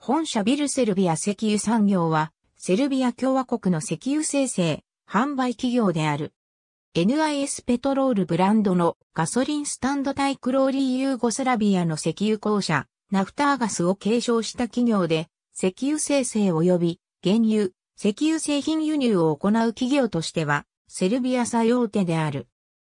本社ビルセルビア石油産業は、セルビア共和国の石油生成、販売企業である。NIS ペトロールブランドのガソリンスタンド対クローリーユーゴスラビアの石油公社、ナフターガスを継承した企業で、石油生成及び原油、石油製品輸入を行う企業としては、セルビア最大手である。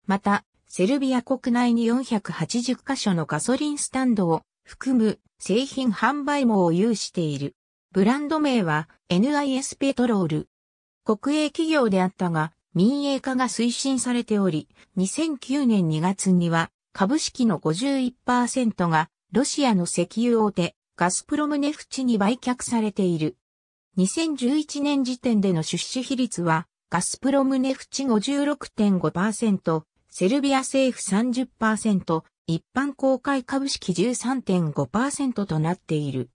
また、セルビア国内に480カ所のガソリンスタンドを含む製品販売網を有している。ブランド名は NIS ペトロール。国営企業であったが、民営化が推進されており、2009年2月には株式の51%がロシアの石油大手ガスプロムネフチに売却されている。2011年時点での出資比率はガスプロムネフチ56.5%、セルビア政府30%、一般公開株式13.5%となっている。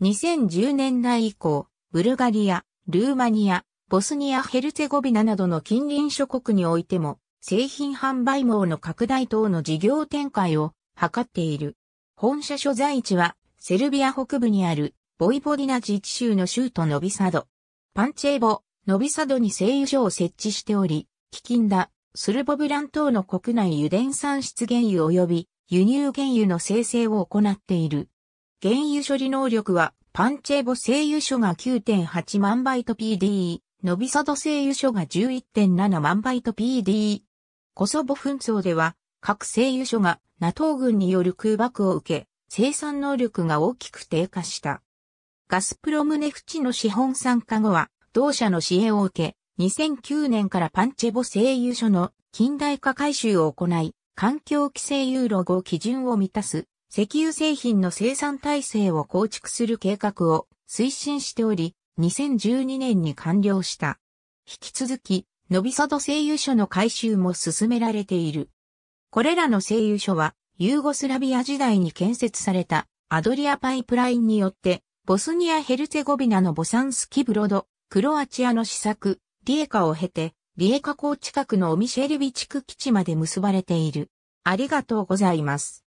2010年代以降、ブルガリア、ルーマニア、ボスニア・ヘルツェゴビナなどの近隣諸国においても、製品販売網の拡大等の事業展開を図っている。本社所在地は、セルビア北部にある、ボイボディナ自治州の州都ノビサド。パンチェーボ、ノビサドに製油所を設置しており、キキンダ、スルボブラン等の国内油田産出原油及び輸入原油の生成を行っている。原油処理能力はパンチェボ製油所が9.8万バイト PDE、ノビサド製油所が11.7万バイト PDE。コソボ紛争では各製油所がナトー軍による空爆を受け、生産能力が大きく低下した。ガスプロムネフチの資本参加後は、同社の支援を受け、2009年からパンチェボ製油所の近代化改修を行い、環境規制ユーロ5基準を満たす石油製品の生産体制を構築する計画を推進しており、2012年に完了した。引き続き、ノビサド製油所の改修も進められている。これらの製油所は、ユーゴスラビア時代に建設されたアドリアパイプラインによって、ボスニア・ヘルツェゴビナのボサンスキブロド、クロアチアの施策、リエカを経て、リエカ港近くのオミシェルビ地区基地まで結ばれている。ありがとうございます。